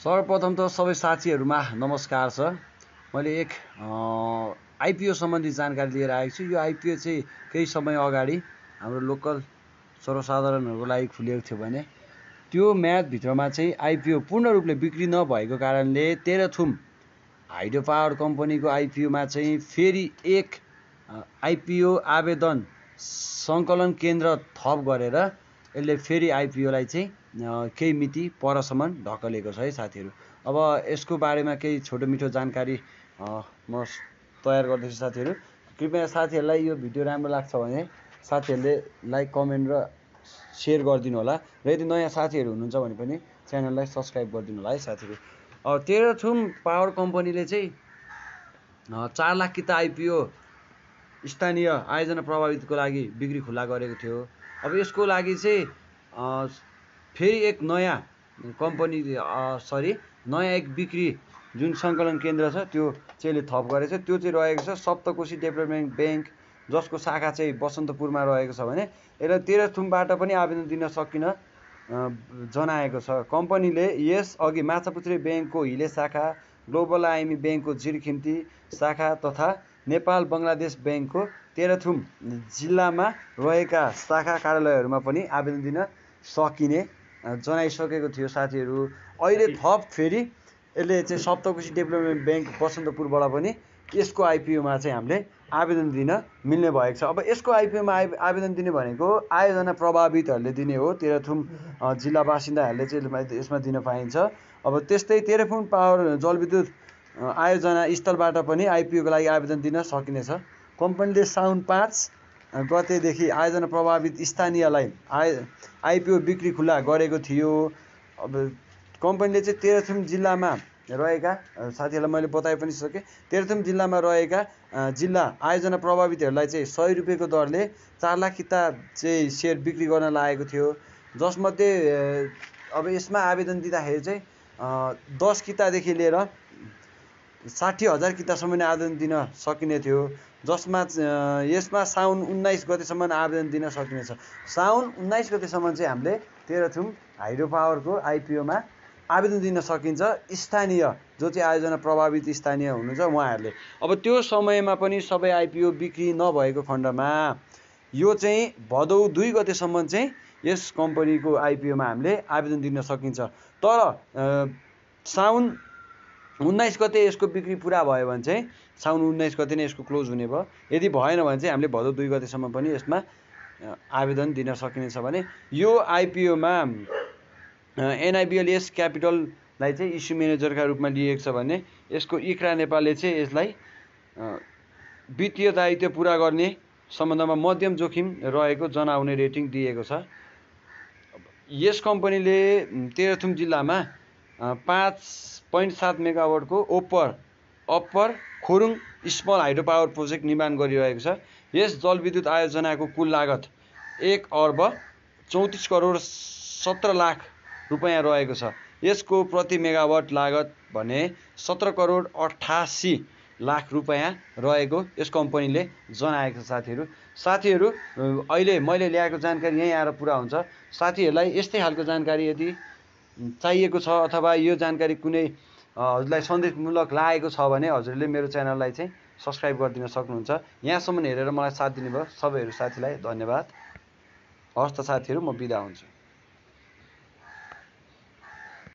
सर्वप्रथम त सबै साथीहरूमा नमस्कार छ मैले एक आइपिओ सम्बन्धी जानकारी लिएर आएको छु यो आइपिओ चाहिँ केही समय अगाडि हाम्रो लोकल सर्वसाधारणहरूको लागि खुलेको थियो भने त्यो म्याचभित्रमा चाहिँ आइपिओ पूर्ण रूपले बिक्री नभएको कारणले तेह्रथुम हाइड्रो पावर कम्पनीको आइपिओमा चाहिँ फेरि एक आइपिओ आवेदन सङ्कलन केन्द्र थप गरेर यसले फेरि आइपिओलाई चाहिँ केही मिति परसम्म ढकलेको छ है साथीहरू अब यसको बारेमा केही छोटो मिठो जानकारी म तयार गर्दैछु साथीहरू कृपया साथीहरूलाई यो भिडियो राम्रो लाग्छ भने साथीहरूले लाइक कमेन्ट र सेयर गरिदिनु होला र यदि नयाँ साथीहरू हुनुहुन्छ भने पनि च्यानललाई सब्सक्राइब गरिदिनु होला है साथीहरू तेह्रथुम पावर कम्पनीले चाहिँ चार लाख किता त आइपिओ स्थानीय आयोजना प्रभावितको लागि बिक्री खुल्ला गरेको थियो अब यसको लागि चाहिँ फेरि एक नयाँ कम्पनी सरी नयाँ एक बिक्री जुन सङ्कलन केन्द्र छ त्यो चाहिँ थप गरेको छ त्यो चाहिँ रहेको छ सप्तकोशी डेभलपमेन्ट ब्याङ्क जसको शाखा चाहिँ बसन्तपुरमा रहेको छ भने यसलाई तेह्रथुमबाट पनि आवेदन दिन सकिन जनाएको छ कम्पनीले यस अघि माछापुत्री ब्याङ्कको हिले शाखा ग्लोबल आइएमई ब्याङ्कको जिरखिम्ती शाखा तथा नेपाल बङ्गलादेश ब्याङ्कको तेह्रथुम जिल्लामा रहेका शाखा कार्यालयहरूमा पनि आवेदन दिन सकिने जनाइसकेको थियो साथीहरू अहिले थप फेरि यसले चाहिँ सप्तकोशी डेभलपमेन्ट ब्याङ्क बसन्तपुरबाट पनि यसको आइपिओमा चाहिँ हामीले आवेदन दिन मिल्ने भएको छ अब यसको आइपिओमा आइ आवेदन दिने भनेको आयोजना प्रभावितहरूले दिने हो तेह्रथुम जिल्ला बासिन्दाहरूले चाहिँ यसमा दिन पाइन्छ अब त्यस्तै तेह्रथुम पावर जलविद्युत आयोजना स्थलबाट पनि आइपिओको लागि आवेदन दिन सकिनेछ कम्पनीले साउन पाँच गतेदेखि आयोजना प्रभावित स्थानीयलाई आय आइपिओ बिक्री खुल्ला गरेको थियो अब कम्पनीले चाहिँ तेह्रथुम जिल्लामा रहेका साथीहरूलाई मैले बताइ पनि सकेँ तेह्रथुम जिल्लामा रहेका जिल्ला आयोजना प्रभावितहरूलाई चाहिँ सय रुपियाँको दरले चार लाख किता चाहिँ सेयर बिक्री गर्न लागेको थियो जसमध्ये अब यसमा आवेदन दिँदाखेरि चाहिँ दस कितादेखि लिएर साठी हजार किताबसम्म आवेदन दिन सकिने थियो जसमा यसमा साउन उन्नाइस गतेसम्म आवेदन दिन सकिनेछ साउन उन्नाइस गतेसम्म चाहिँ हामीले तेह्रथुम हाइड्रो पावरको आइपिओमा आवेदन दिन सकिन्छ स्थानीय जो चाहिँ आयोजना प्रभावित स्थानीय हुनुहुन्छ उहाँहरूले अब त्यो समयमा पनि सबै आइपिओ बिक्री नभएको खण्डमा यो चाहिँ भदौ दुई गतेसम्म चाहिँ यस कम्पनीको आइपिओमा हामीले आवेदन दिन सकिन्छ तर साउन उन्नाइस गते यसको बिक्री पुरा भयो भने चाहिँ साउन उन्नाइस गते नै यसको क्लोज हुने भयो यदि भएन भने चाहिँ हामीले भदौ दुई गतेसम्म पनि यसमा आवेदन दिन सकिनेछ भने यो आइपिओमा एनआइबिएल यस क्यापिटललाई चाहिँ इस्यु म्यानेजरका रूपमा लिएको छ भने यसको इक्रा नेपालले चाहिँ यसलाई वित्तीय दायित्व पुरा गर्ने सम्बन्धमा मध्यम जोखिम रहेको जनाउने रेटिङ दिएको छ यस कम्पनीले तेह्रथुम जिल्लामा पाँच पोइन्ट सात मेगावाटको ओपर upper Khurung small hydro power project निर्माण गरिरहेको छ यस जलविद्युत आयोजनाको कुल लागत एक अर्ब चौतिस करोड सत्र लाख रुपियाँ रहेको छ यसको प्रति मेगावाट लागत भने सत्र करोड अठासी लाख रुपियाँ रहेको यस कम्पनीले जनाएको छ साथीहरू साथीहरू अहिले मैले ल्याएको जानकारी यहीँ आएर पुरा हुन्छ साथीहरूलाई यस्तै खालको जानकारी यदि चाहिएको छ अथवा यो जानकारी कुनै हजुरलाई सन्देशमूलक लागेको छ भने हजुरले मेरो च्यानललाई चाहिँ सब्सक्राइब गरिदिन सक्नुहुन्छ यहाँसम्म हेरेर मलाई साथ दिनुभयो सबैहरू साथीलाई धन्यवाद हवस् त साथीहरू म बिदा हुन्छु